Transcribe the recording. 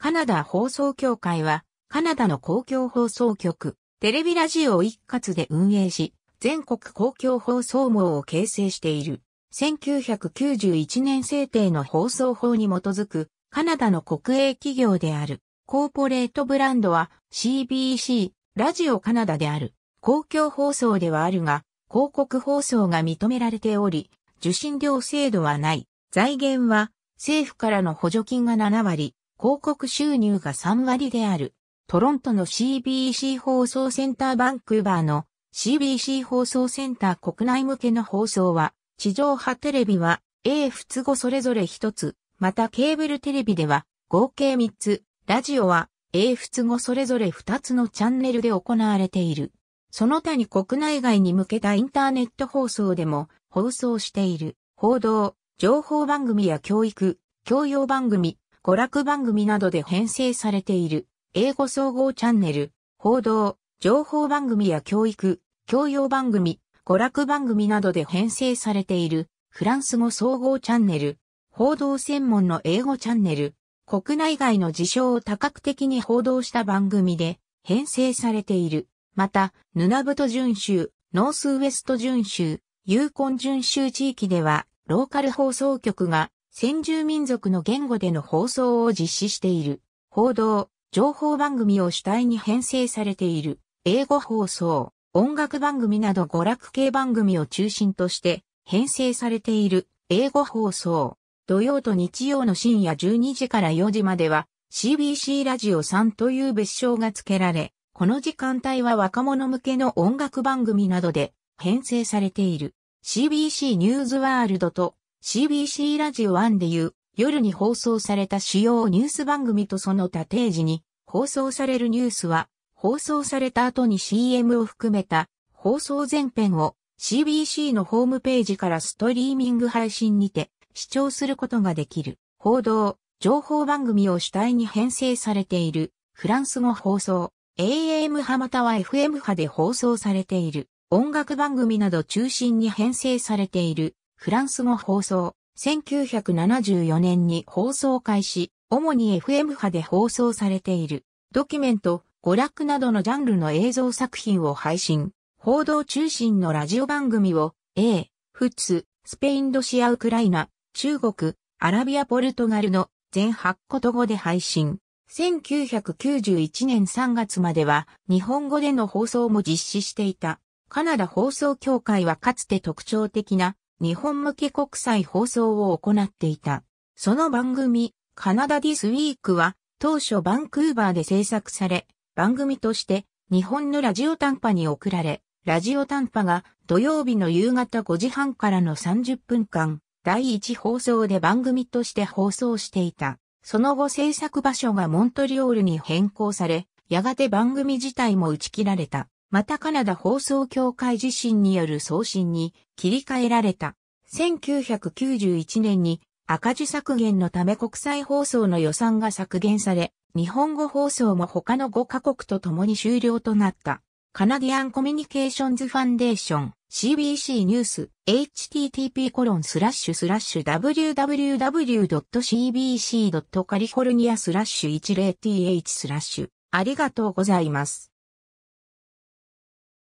カナダ放送協会は、カナダの公共放送局、テレビラジオを一括で運営し、全国公共放送網を形成している。1991年制定の放送法に基づく、カナダの国営企業である、コーポレートブランドは CBC、ラジオカナダである。公共放送ではあるが、広告放送が認められており、受信料制度はない。財源は、政府からの補助金が7割、広告収入が3割である。トロントの CBC 放送センターバンクーバーの CBC 放送センター国内向けの放送は、地上波テレビは A 仏語それぞれ1つ、またケーブルテレビでは合計3つ、ラジオは A 仏語それぞれ2つのチャンネルで行われている。その他に国内外に向けたインターネット放送でも放送している。報道、情報番組や教育、教養番組、娯楽番組などで編成されている、英語総合チャンネル、報道、情報番組や教育、教養番組、娯楽番組などで編成されている、フランス語総合チャンネル、報道専門の英語チャンネル、国内外の事象を多角的に報道した番組で編成されている。また、ヌナブト準州、ノースウエスト巡州、ユーコン巡州地域では、ローカル放送局が先住民族の言語での放送を実施している、報道、情報番組を主体に編成されている、英語放送、音楽番組など娯楽系番組を中心として編成されている、英語放送、土曜と日曜の深夜12時から4時までは、CBC ラジオ3という別称が付けられ、この時間帯は若者向けの音楽番組などで編成されている CBC ニューズワールドと CBC ラジオ1でいう夜に放送された主要ニュース番組とその他定時に放送されるニュースは放送された後に CM を含めた放送前編を CBC のホームページからストリーミング配信にて視聴することができる報道、情報番組を主体に編成されているフランス語放送、AM 派または FM 派で放送されている音楽番組など中心に編成されているフランス語放送、1974年に放送開始、主に FM 波で放送されている、ドキュメント、娯楽などのジャンルの映像作品を配信、報道中心のラジオ番組を、A、フツ、スペインロシア・ウクライナ、中国、アラビア・ポルトガルの全8言と語で配信。1991年3月までは日本語での放送も実施していた。カナダ放送協会はかつて特徴的な日本向け国際放送を行っていた。その番組、カナダディスウィークは、当初バンクーバーで制作され、番組として日本のラジオ短波に送られ、ラジオ短波が土曜日の夕方5時半からの30分間、第1放送で番組として放送していた。その後制作場所がモントリオールに変更され、やがて番組自体も打ち切られた。またカナダ放送協会自身による送信に切り替えられた。1991年に赤字削減のため国際放送の予算が削減され、日本語放送も他の5カ国と共に終了となった。カナディアンコミュニケーションズファンデーション CBC ニュース http コロンスラッシュスラッシュ www.cbc.california スラッシュ 10th スラッシュありがとうございます。